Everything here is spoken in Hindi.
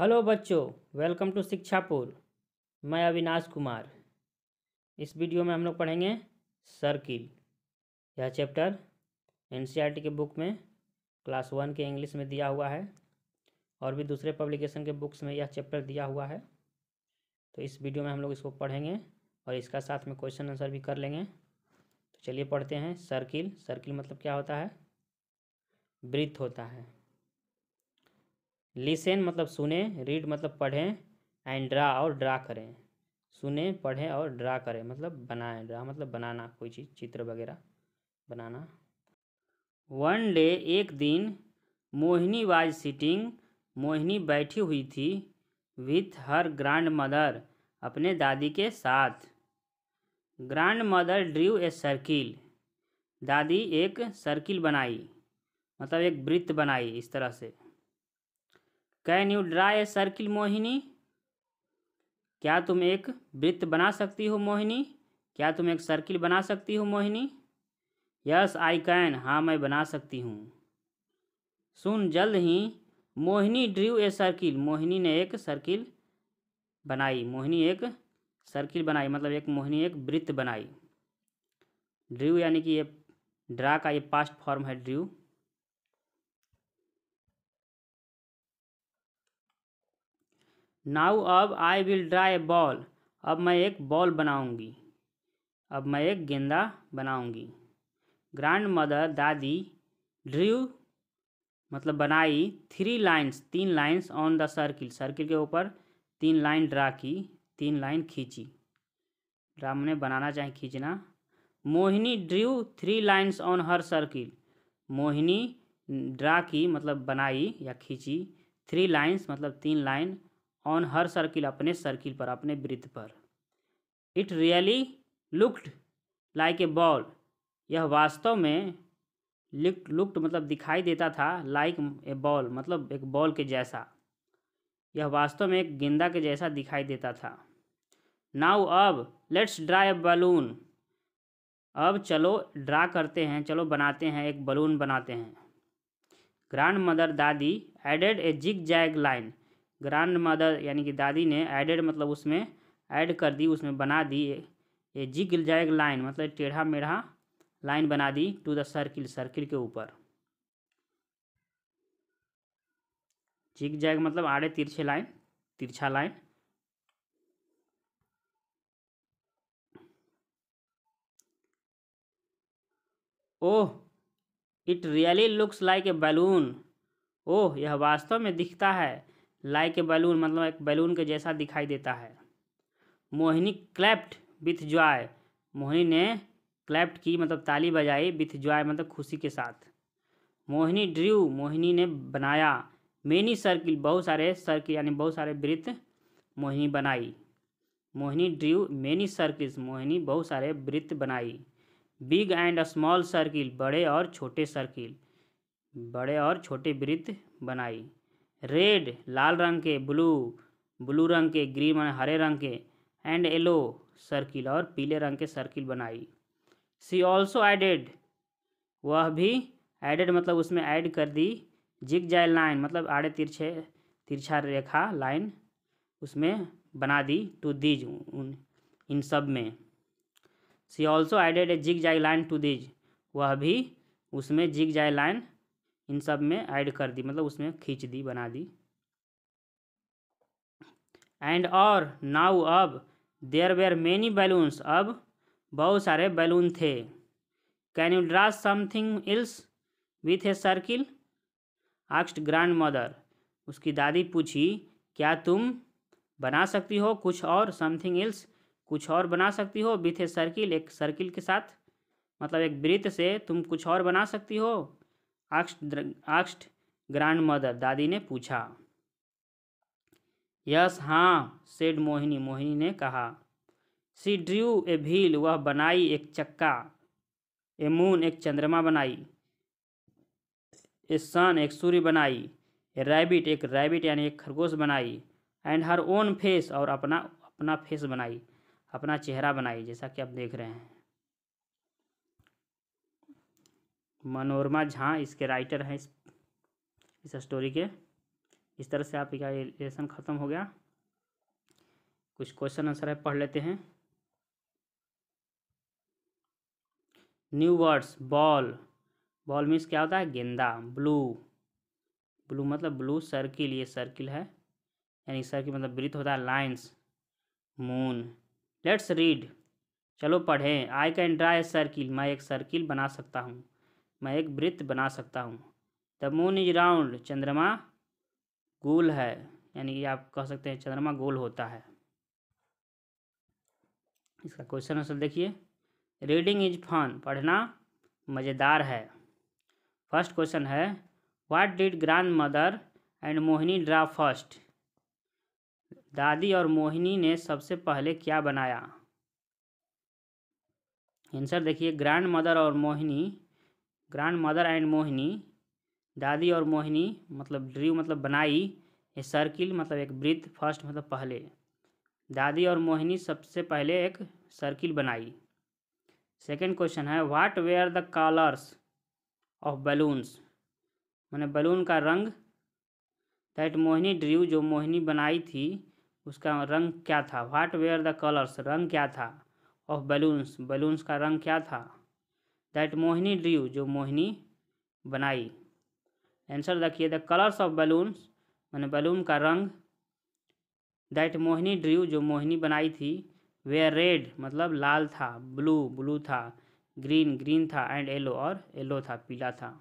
हेलो बच्चों वेलकम टू शिक्षापुर मैं अविनाश कुमार इस वीडियो में हम लोग पढ़ेंगे सर्किल यह चैप्टर एनसीईआरटी e के बुक में क्लास वन के इंग्लिश में दिया हुआ है और भी दूसरे पब्लिकेशन के बुक्स में यह चैप्टर दिया हुआ है तो इस वीडियो में हम लोग इसको पढ़ेंगे और इसका साथ में क्वेश्चन आंसर भी कर लेंगे तो चलिए पढ़ते हैं सर्किल सर्किल मतलब क्या होता है वृत्त होता है लिसन मतलब सुने रीड मतलब पढ़ें एंड ड्रा और ड्रा करें सुने पढ़ें और ड्रा करें मतलब बनाएं ड्रा मतलब बनाना कोई चीज़ चित्र वगैरह बनाना वन डे एक दिन मोहिनी वाज सिटिंग मोहिनी बैठी हुई थी विथ हर ग्रैंड मदर अपने दादी के साथ grandmother drew a circle दादी एक सर्किल बनाई मतलब एक वृत्त बनाई इस तरह से can you draw a circle Mohini क्या तुम एक वृत्त बना सकती हो मोहिनी क्या तुम एक सर्किल बना सकती हो मोहिनी यस आई कैन हाँ मैं बना सकती हूँ सुन जल्द ही Mohini drew a circle Mohini ने एक सर्किल बनाई मोहिनी एक सर्किल बनाई मतलब एक मोहिनी एक वृत्त बनाई ड्रू यानी कि ये ड्रा का ये पास्ट फॉर्म है ड्रू नाउ अब I will draw a ball अब मैं एक बॉल बनाऊंगी अब मैं एक गेंदा बनाऊंगी ग्रैंड मदर दादी ड्रू मतलब बनाई थ्री लाइंस तीन lines on the circle circle के ऊपर तीन लाइन ड्रा की तीन लाइन खींची ड्रा मैंने बनाना चाहे खींचना Mohini drew three lines on her circle Mohini draw की मतलब बनाई या खींची थ्री लाइंस मतलब तीन लाइन ऑन हर सर्किल अपने सर्किल पर अपने वृत्त पर it really looked like a ball यह वास्तव में लुक्ड लुक्ड मतलब दिखाई देता था लाइक ए बॉल मतलब एक बॉल के जैसा यह वास्तव में एक गेंदा के जैसा दिखाई देता था नाउ अब लेट्स ड्रा ए बलून अब चलो ड्रा करते हैं चलो बनाते हैं एक बलून बनाते हैं ग्रैंड मदर दादी added a zigzag line grandmother यानी कि दादी ने एडेड मतलब उसमें ऐड कर दी उसमें बना दी ये गिल जाएगा लाइन मतलब टेढ़ा मेढ़ा लाइन बना दी टू द सर्किल सर्किल के ऊपर जिग जैग मतलब आड़े तिरछे लाइन तिरछा line oh it really looks like a balloon oh यह वास्तव में दिखता है लाइक ए बैलून मतलब एक बैलून के जैसा दिखाई देता है Mohini clapped with joy Mohini ने क्लैप्ट की मतलब ताली बजाई विथ जॉय मतलब खुशी के साथ मोहिनी ड्रू मोहिनी ने बनाया मेनी सर्किल बहुत सारे सर्किल यानी बहुत सारे वृत्त मोहिनी बनाई Mohini drew many circles Mohini बहुत सारे वृत्त बनाई बिग एंड स्मॉल सर्किल बड़े और छोटे सर्किल बड़े और छोटे वृत्त बनाई रेड लाल रंग के ब्लू ब्लू रंग के ग्रीन और हरे रंग के एंड येलो सर्किल और पीले रंग के सर्किल बनाई सी ऑल्सो एडेड वह भी एडेड मतलब उसमें ऐड कर दी जिग जाए लाइन मतलब आड़े तिरछे तिरछा रेखा लाइन उसमें बना दी टू दीज उन इन सब में she also added a zigzag line to these वह भी उसमें जिग जाए लाइन इन सब में ऐड कर दी मतलब उसमें खींच दी बना दी एंड और नाउ अब देयर वेयर मेनी बैलून्स अब बहुत सारे बैलून थे can you draw something else with a circle आक्स्ट ग्रैंड मदर उसकी दादी पूछी क्या तुम बना सकती हो कुछ और समथिंग इल्स कुछ और बना सकती हो विथ ए सर्किल एक सर्किल के साथ मतलब एक वृत्त से तुम कुछ और बना सकती हो आक्स्ट आक्स्ट ग्रांड मदर दादी ने पूछा यस हाँ सेड मोहिनी मोहिनी ने कहा सी ड्रू ए भील वह बनाई एक चक्का ए मून एक चंद्रमा बनाई ए सन एक सूर्य बनाई ए रैबिट एक रैबिट यानी एक खरगोश बनाई एंड हर ओन फेस और अपना अपना फेस बनाई अपना चेहरा बनाई जैसा कि आप देख रहे हैं मनोरमा झा इसके राइटर हैं इस इस स्टोरी के इस तरह से आप लेसन ख़त्म हो गया कुछ क्वेश्चन आंसर है पढ़ लेते हैं new words ball ball means क्या होता है गेंदा ब्लू ब्लू मतलब ब्लू सर्किल ये सर्किल है यानी सर्किल मतलब ब्रिथ होता है लाइन्स मून लेट्स रीड चलो पढ़ें I can draw a circle मैं एक सर्किल बना सकता हूँ मैं एक वृत्त बना सकता हूँ द मून इज राउंड चंद्रमा गोल है यानी कि आप कह सकते हैं चंद्रमा गोल होता है इसका क्वेश्चन आंसर देखिए रीडिंग इज फन पढ़ना मज़ेदार है फर्स्ट क्वेश्चन है what did grandmother and Mohini draw first दादी और मोहिनी ने सबसे पहले क्या बनाया आंसर देखिए ग्रैंड मदर और Mohini grandmother and Mohini दादी और मोहिनी मतलब ड्रीव मतलब बनाई ए सर्किल मतलब एक वृत्त फर्स्ट मतलब पहले दादी और मोहिनी सबसे पहले एक सर्किल बनाई सेकेंड क्वेश्चन है what were the colours of balloons मैंने बलून का रंग दैट मोहिनी ड्रीव जो मोहिनी बनाई थी उसका रंग क्या था व्हाट वेयर द कलर्स रंग क्या था ऑफ बलून्स बलून्स का रंग क्या था दैट मोहिनी ड्रू जो मोहिनी बनाई आंसर रखिए द कलर्स ऑफ बलून्स मैंने बलून का रंग दैट मोहिनी ड्रू जो मोहिनी बनाई थी वे रेड मतलब लाल था ब्लू ब्लू था ग्रीन ग्रीन था एंड येलो और येलो था पीला था